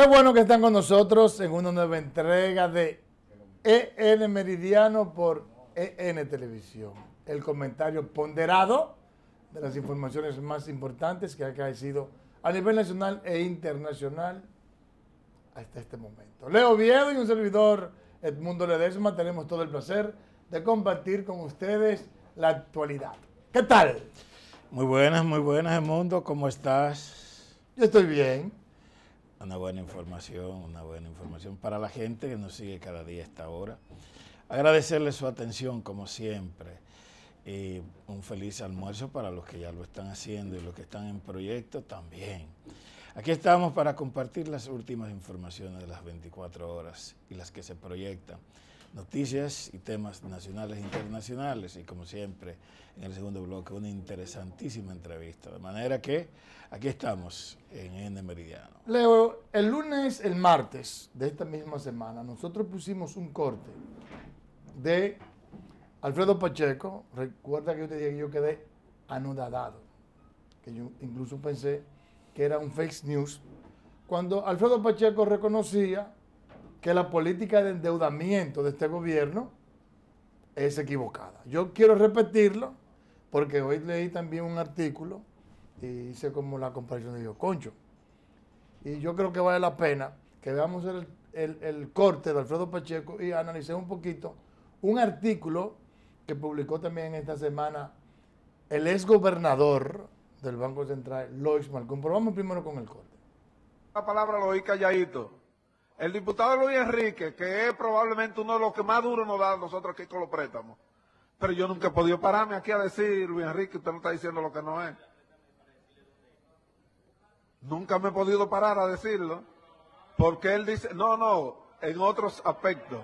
Qué bueno que están con nosotros en una nueva entrega de EN Meridiano por EN Televisión. El comentario ponderado de las informaciones más importantes que ha caecido a nivel nacional e internacional hasta este momento. Leo Viedo y un servidor Edmundo Ledesma tenemos todo el placer de compartir con ustedes la actualidad. ¿Qué tal? Muy buenas, muy buenas Edmundo, ¿cómo estás? Yo estoy bien una buena información, una buena información para la gente que nos sigue cada día a esta hora. Agradecerles su atención, como siempre. Y un feliz almuerzo para los que ya lo están haciendo y los que están en proyecto también. Aquí estamos para compartir las últimas informaciones de las 24 horas y las que se proyectan noticias y temas nacionales e internacionales. Y como siempre, en el segundo bloque, una interesantísima entrevista. De manera que aquí estamos en N Meridiano. Leo, el lunes, el martes de esta misma semana, nosotros pusimos un corte de Alfredo Pacheco. Recuerda que yo te dije que yo quedé anudadado, que yo incluso pensé que era un fake news. Cuando Alfredo Pacheco reconocía que la política de endeudamiento de este gobierno es equivocada. Yo quiero repetirlo porque hoy leí también un artículo y hice como la comparación de Dios concho. Y yo creo que vale la pena que veamos el, corte de Alfredo Pacheco y analicemos un poquito un artículo que publicó también esta semana el exgobernador del Banco Central, Lois Malcom. Pero vamos primero con el corte. La palabra lo oí calladito. El diputado Luis Enrique, que es probablemente uno de los que más duro nos da a nosotros aquí con los préstamos. Pero yo nunca he podido pararme aquí a decir, Luis Enrique, usted no está diciendo lo que no es. Nunca me he podido parar a decirlo. Porque él dice, no, no, en otros aspectos.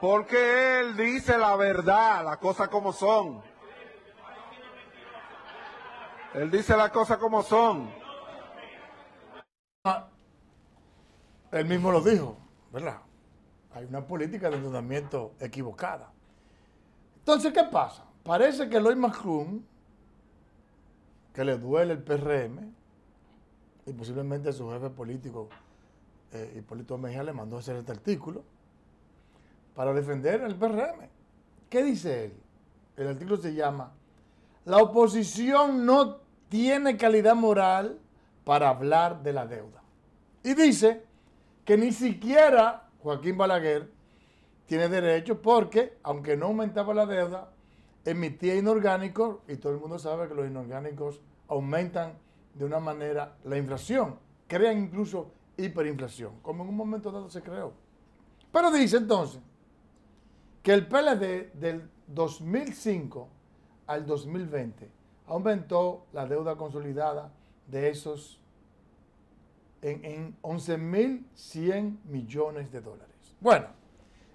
Porque él dice la verdad, las cosas como son. Él dice las cosas como son. Ah, él mismo lo dijo, ¿verdad? Hay una política de endeudamiento equivocada. Entonces, ¿qué pasa? Parece que Lloyd Macron, que le duele el PRM, y posiblemente su jefe político, eh, Hipólito Mejía, le mandó a hacer este artículo para defender el PRM. ¿Qué dice él? El artículo se llama, la oposición no tiene calidad moral para hablar de la deuda. Y dice, que ni siquiera Joaquín Balaguer tiene derecho porque, aunque no aumentaba la deuda, emitía inorgánicos y todo el mundo sabe que los inorgánicos aumentan de una manera la inflación, crean incluso hiperinflación, como en un momento dado se creó. Pero dice entonces que el PLD del 2005 al 2020 aumentó la deuda consolidada de esos en, mil 11.100 millones de dólares. Bueno,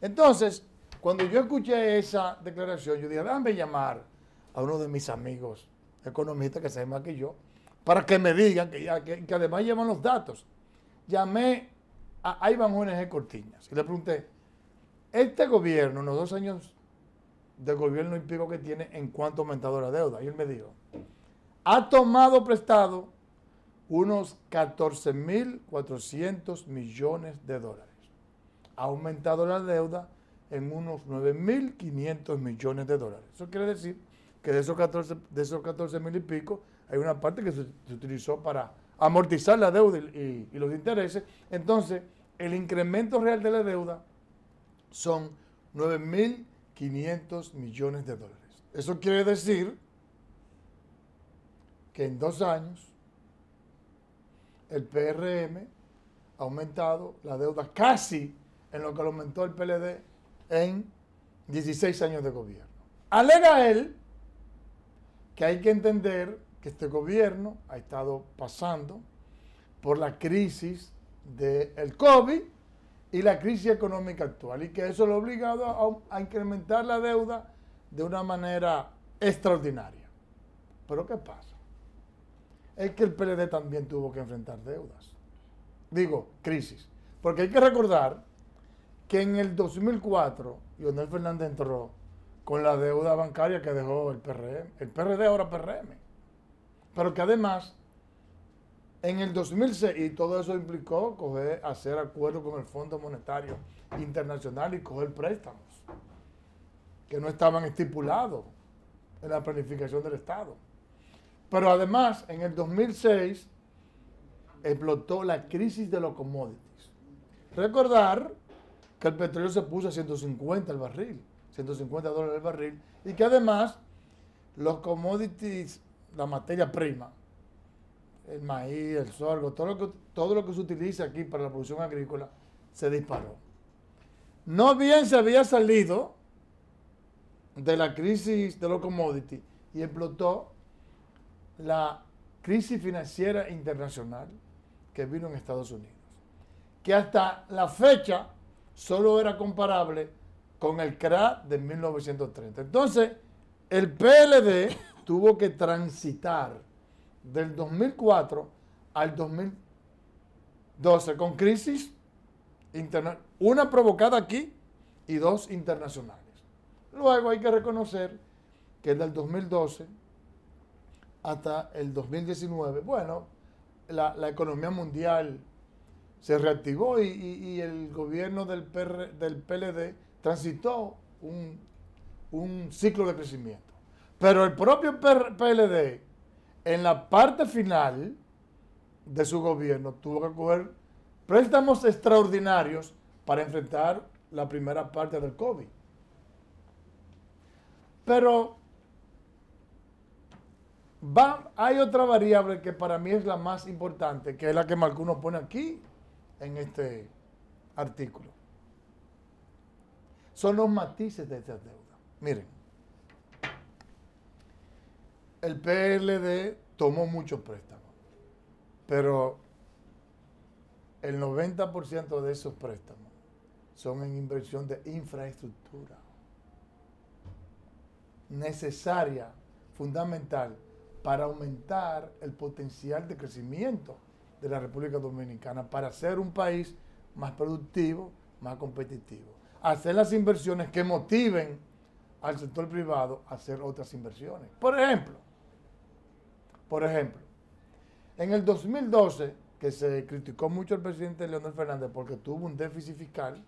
entonces, cuando yo escuché esa declaración, yo dije, déjame llamar a uno de mis amigos economistas que sabe más que yo, para que me digan, que, además llevan los datos. Llamé a Iván de Cortiñas y le pregunté, este gobierno, en los dos años de gobierno y pico que tiene, ¿en cuanto a aumentado la deuda? Y él me dijo, ha tomado prestado unos 14.400 millones de dólares. Ha aumentado la deuda en unos 9.500 millones de dólares. Eso quiere decir que de esos 14 de esos mil y pico hay una parte que se, utilizó para amortizar la deuda y, y, los intereses. Entonces, el incremento real de la deuda son 9.500 millones de dólares. Eso quiere decir que en dos años el PRM ha aumentado la deuda casi en lo que lo aumentó el PLD en 16 años de gobierno. Alega él que hay que entender que este gobierno ha estado pasando por la crisis del COVID y la crisis económica actual y que eso lo ha obligado a incrementar la deuda de una manera extraordinaria. Pero ¿qué pasa? es que el PLD también tuvo que enfrentar deudas. Digo, crisis. Porque hay que recordar que en el 2004 Leonel Fernández entró con la deuda bancaria que dejó el PRM. El PRD ahora PRM. Pero que además, en el 2006, y todo eso implicó coger, hacer acuerdo con el Fondo Monetario Internacional y coger préstamos que no estaban estipulados en la planificación del Estado. Pero además, en el 2006 explotó la crisis de los commodities. Recordar que el petróleo se puso a 150 el barril, 150 dólares el barril, y que además los commodities, la materia prima, el maíz, el sorgo, todo lo que, todo lo que se utiliza aquí para la producción agrícola, se disparó. No bien se había salido de la crisis de los commodities y explotó la crisis financiera internacional que vino en Estados Unidos, que hasta la fecha solo era comparable con el crack de 1930. Entonces, el PLD tuvo que transitar del 2004 al 2012 con crisis interna una provocada aquí y dos internacionales. Luego hay que reconocer que del 2012 hasta el 2019. Bueno, la, economía mundial se reactivó y, el gobierno del, del PLD transitó un, ciclo de crecimiento. Pero el propio PLD, en la parte final de su gobierno, tuvo que coger préstamos extraordinarios para enfrentar la primera parte del COVID. Pero hay otra variable que para mí es la más importante, que es la que Marcuno pone aquí en este artículo. Son los matices de esta deuda. Miren, el PLD tomó muchos préstamos, pero el 90% de esos préstamos son en inversión de infraestructura necesaria, fundamental para aumentar el potencial de crecimiento de la República Dominicana, para ser un país más productivo, más competitivo. Hacer las inversiones que motiven al sector privado a hacer otras inversiones. Por ejemplo, por ejemplo, en el 2012, que se criticó mucho el presidente Leonel Fernández porque tuvo un déficit fiscal,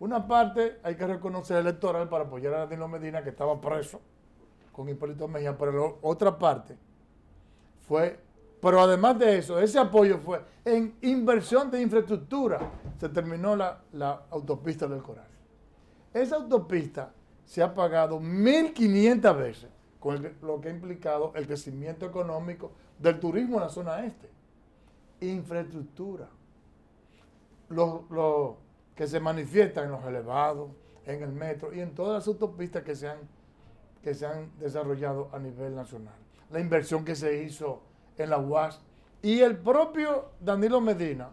una parte hay que reconocer electoral para apoyar a Danilo Medina, que estaba preso con Hipólito Mejía, pero la otra parte fue, pero además de eso, ese apoyo fue en inversión de infraestructura, se terminó la, autopista del Coral. Esa autopista se ha pagado 1.500 veces con lo que ha implicado el crecimiento económico del turismo en la zona este. Infraestructura. lo que se manifiesta en los elevados, en el metro y en todas las autopistas que se han que se han desarrollado a nivel nacional. La inversión que se hizo en la UAS y el propio Danilo Medina,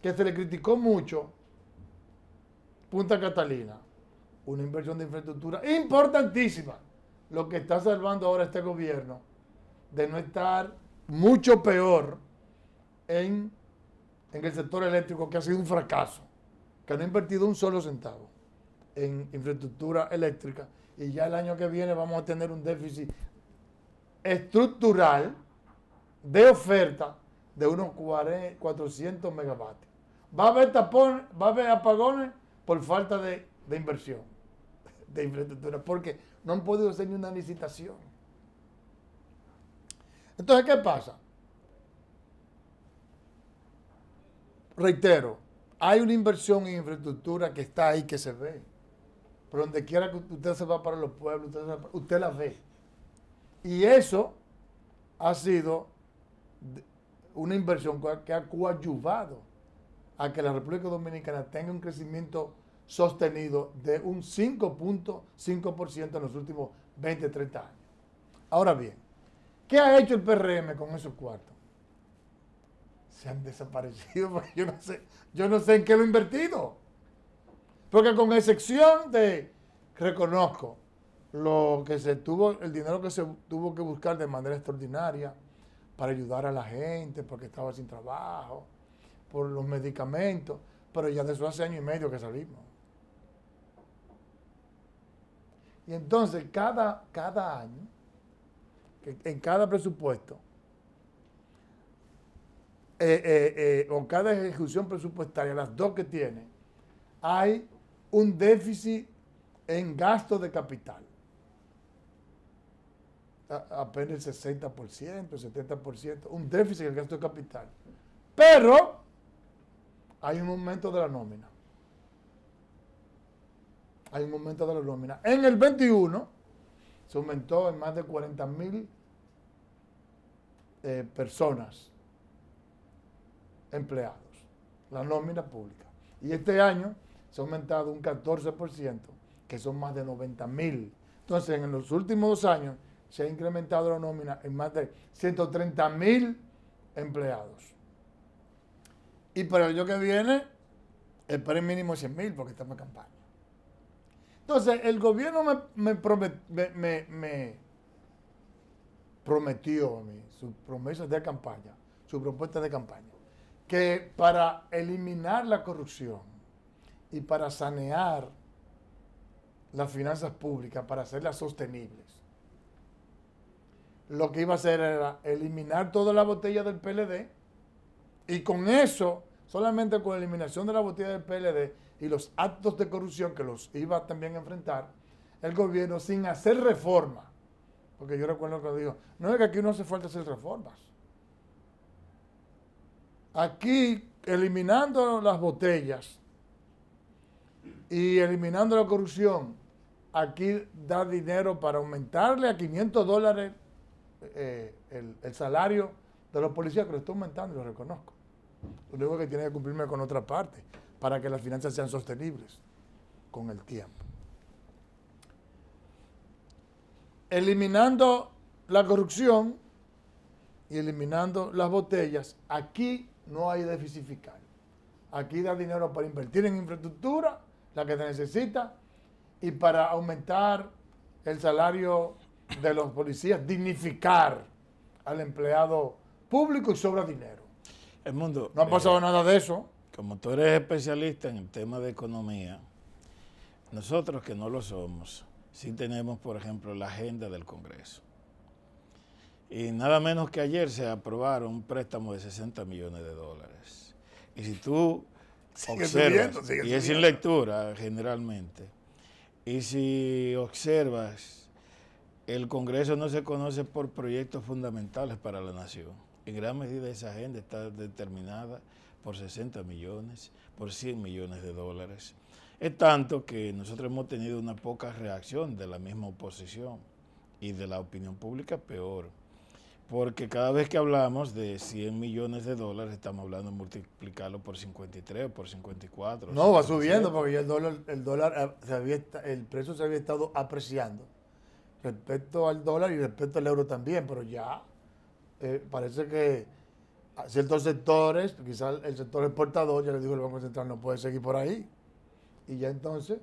que se le criticó mucho, Punta Catalina, una inversión de infraestructura importantísima, lo que está salvando ahora este gobierno de no estar mucho peor en, el sector eléctrico, que ha sido un fracaso, que no ha invertido un solo centavo en infraestructura eléctrica y ya el año que viene vamos a tener un déficit estructural de oferta de unos 400 megavatios. Va a haber tapones, va a haber apagones por falta de, de inversión, de infraestructura, porque no han podido hacer ni una licitación. Entonces, ¿qué pasa? Reitero, hay una inversión en infraestructura que está ahí, que se ve. Pero donde quiera que usted se va para los pueblos, usted, la ve. Y eso ha sido una inversión que ha coadyuvado a que la República Dominicana tenga un crecimiento sostenido de un 5.5% en los últimos 20, 30 años. Ahora bien, ¿qué ha hecho el PRM con esos cuartos? Se han desaparecido, yo no sé, yo no sé en qué lo he invertido. Porque con excepción de, reconozco, lo que se tuvo, el dinero que se tuvo que buscar de manera extraordinaria para ayudar a la gente, porque estaba sin trabajo, por los medicamentos, pero ya de eso hace año y medio que salimos. Y entonces cada, cada año, en cada presupuesto, eh, eh, eh, o cada ejecución presupuestaria, las dos que tiene, hay un déficit en gasto de capital. apenas el 60%, 70%, un déficit en el gasto de capital. Pero hay un aumento de la nómina. Hay un aumento de la nómina. En el 21 se aumentó en más de 40 mil eh, personas empleados, la nómina pública. Y este año se ha aumentado un 14%, que son más de 90 mil. Entonces, en los últimos dos años se ha incrementado la nómina en más de 130 mil empleados. Y para el año que viene, el esperen mínimo 100 mil porque estamos en campaña. Entonces, el gobierno me, prometió a mí sus promesas de campaña, su propuesta de campaña, que para eliminar la corrupción, y para sanear las finanzas públicas, para hacerlas sostenibles. Lo que iba a hacer era eliminar toda la botella del PLD y con eso, solamente con la eliminación de la botella del PLD y los actos de corrupción que los iba también a enfrentar, el gobierno sin hacer reforma, porque yo recuerdo que digo, no es que aquí no hace falta hacer reformas. Aquí, eliminando las botellas, y eliminando la corrupción, aquí da dinero para aumentarle a 500 dólares eh, el, salario de los policías, que lo está aumentando y lo reconozco. Lo único que tiene que cumplirme con otra parte, para que las finanzas sean sostenibles con el tiempo. Eliminando la corrupción y eliminando las botellas, aquí no hay déficit fiscal. Aquí da dinero para invertir en infraestructura la que se necesita, y para aumentar el salario de los policías, dignificar al empleado público y sobra dinero. El mundo. No ha eh, pasado nada de eso. Como tú eres especialista en el tema de economía, nosotros que no lo somos, sí tenemos, por ejemplo, la agenda del Congreso. Y nada menos que ayer se aprobaron un préstamo de 60 millones de dólares. Y si tú y es sin lectura generalmente. Y si observas, el Congreso no se conoce por proyectos fundamentales para la nación. En gran medida esa agenda está determinada por 60 millones, por 100 millones de dólares. Es tanto que nosotros hemos tenido una poca reacción de la misma oposición y de la opinión pública peor. Porque cada vez que hablamos de 100 millones de dólares, estamos hablando de multiplicarlo por 53 o por 54. No, va subiendo porque ya el dólar, el dólar eh, se había, el precio se había estado apreciando respecto al dólar y respecto al euro también, pero ya eh, parece que ciertos sectores, quizás el sector exportador, ya le digo el Banco Central no puede seguir por ahí. Y ya entonces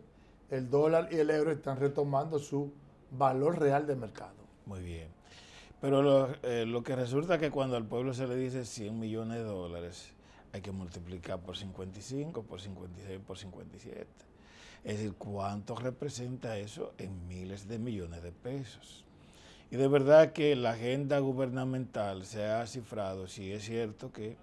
el dólar y el euro están retomando su valor real de mercado. Muy bien. Pero eh, lo, que resulta que cuando al pueblo se le dice 100 millones de dólares, hay que multiplicar por 55, por 56, por 57. Es decir, ¿cuánto representa eso en miles de millones de pesos? Y de verdad que la agenda gubernamental se ha cifrado, si es cierto que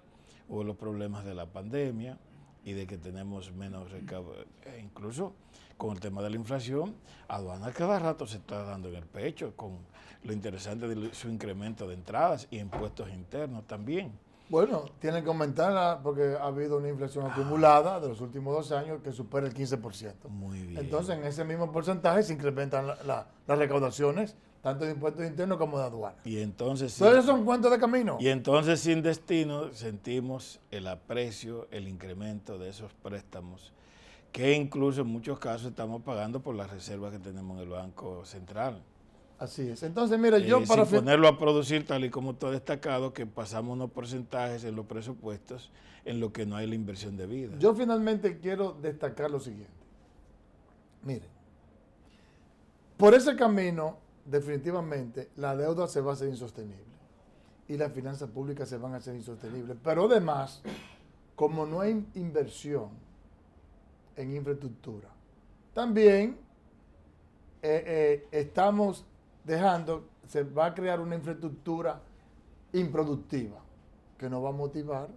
hubo los problemas de la pandemia y de que tenemos menos e incluso con el tema de la inflación, aduana cada rato se está dando en el pecho con lo interesante de su incremento de entradas y impuestos internos también. Bueno, tienen que aumentar porque ha habido una inflación ah. acumulada de los últimos dos años que supera el 15%. Muy bien. Entonces, en ese mismo porcentaje se incrementan las recaudaciones, tanto de impuestos internos como de aduana. Y entonces... Todos son cuentos de camino. Y entonces, sin destino, sentimos el aprecio, el incremento de esos préstamos que incluso en muchos casos estamos pagando por las reservas que tenemos en el Banco Central. Así es. Entonces, mira, yo eh, para... Sin ponerlo a producir, tal y como tú has destacado, que pasamos unos porcentajes en los presupuestos en lo que no hay la inversión de vida. Yo finalmente quiero destacar lo siguiente. Mire, por ese camino, definitivamente, la deuda se va a hacer insostenible y las finanzas públicas se van a hacer insostenibles. Pero además, como no hay inversión, en infraestructura. También eh, eh, estamos dejando, se va a crear una infraestructura improductiva que no va a motivar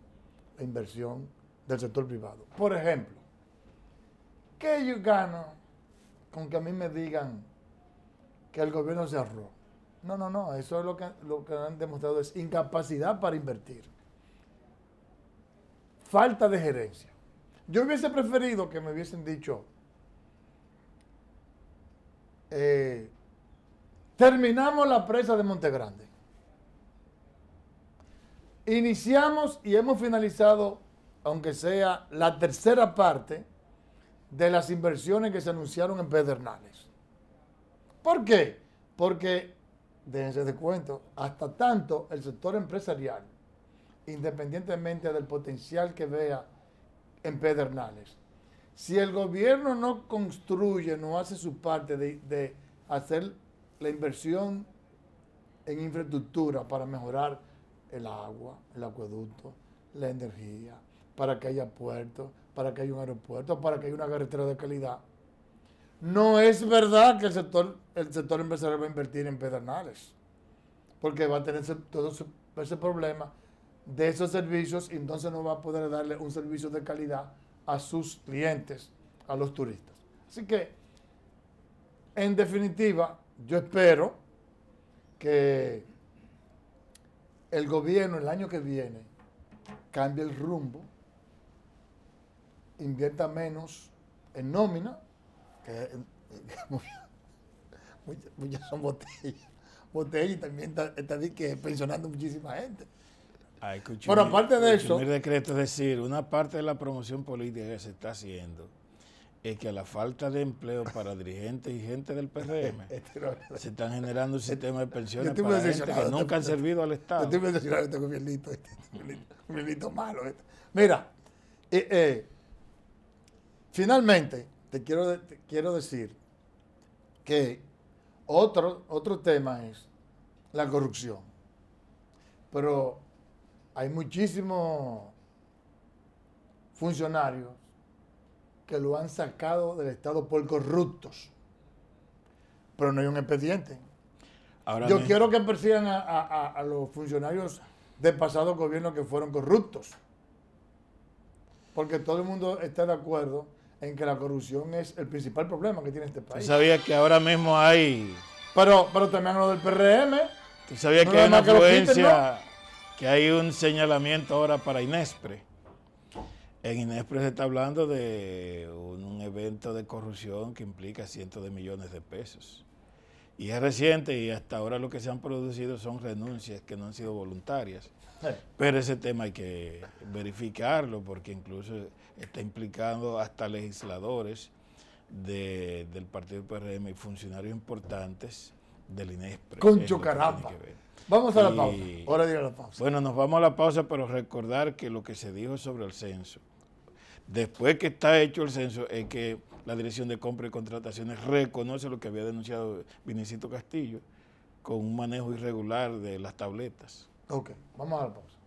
la inversión del sector privado. Por ejemplo, ¿qué yo gano con que a mí me digan que el gobierno se No, no, no, eso es lo que, lo que han demostrado, es incapacidad para invertir, falta de gerencia. Yo hubiese preferido que me hubiesen dicho, eh, terminamos la presa de Monte Grande Iniciamos y hemos finalizado, aunque sea la tercera parte, de las inversiones que se anunciaron en Pedernales. ¿Por qué? Porque, déjense de cuento, hasta tanto el sector empresarial, independientemente del potencial que vea en Pedernales. Si el gobierno no construye, no hace su parte de, hacer la inversión en infraestructura para mejorar el agua, el acueducto, la energía, para que haya puertos, para que haya un aeropuerto, para que haya una carretera de calidad. No es verdad que el sector, el sector empresarial va a invertir en Pedernales, porque va a tener todo ese problema de esos servicios, entonces no va a poder darle un servicio de calidad a sus clientes, a los turistas. Así que, en definitiva, yo espero que el gobierno el año que viene cambie el rumbo, invierta menos en nómina, que, muchas, eh, muchas son botellas. Botellas también está, pensionando muchísima gente. Hay aparte de eso. decreto, es decir, una parte de la promoción política que se está haciendo es que a la falta de empleo para dirigentes y gente del PRM este se están generando un sistema de pensiones que nunca han servido al Estado. este Mira, eh, eh, finalmente te quiero, quiero decir que otro, otro tema es la corrupción. Pero hay muchísimos funcionarios que lo han sacado del Estado por corruptos, pero no hay un expediente. Ahora Yo quiero que persigan a, los funcionarios de pasado gobierno que fueron corruptos, porque todo el mundo está de acuerdo en que la corrupción es el principal problema que tiene este país. Yo sabía que ahora mismo hay... Pero, pero también lo del PRM. Tú sabías que hay una influencia que hay un señalamiento ahora para Inespre. En Inespre se está hablando de un, evento de corrupción que implica cientos de millones de pesos. Y es reciente y hasta ahora lo que se han producido son renuncias que no han sido voluntarias. Pero ese tema hay que verificarlo porque incluso está implicando hasta legisladores del partido PRM y funcionarios importantes del INESPRE. con chocarado. Vamos a la pausa. Ahora diré la pausa. Bueno, nos vamos a la pausa, pero recordar que lo que se dijo sobre el censo, después que está hecho el censo, es que la Dirección de Compra y Contrataciones reconoce lo que había denunciado Vinicito Castillo con un manejo irregular de las tabletas. Ok, vamos a la pausa.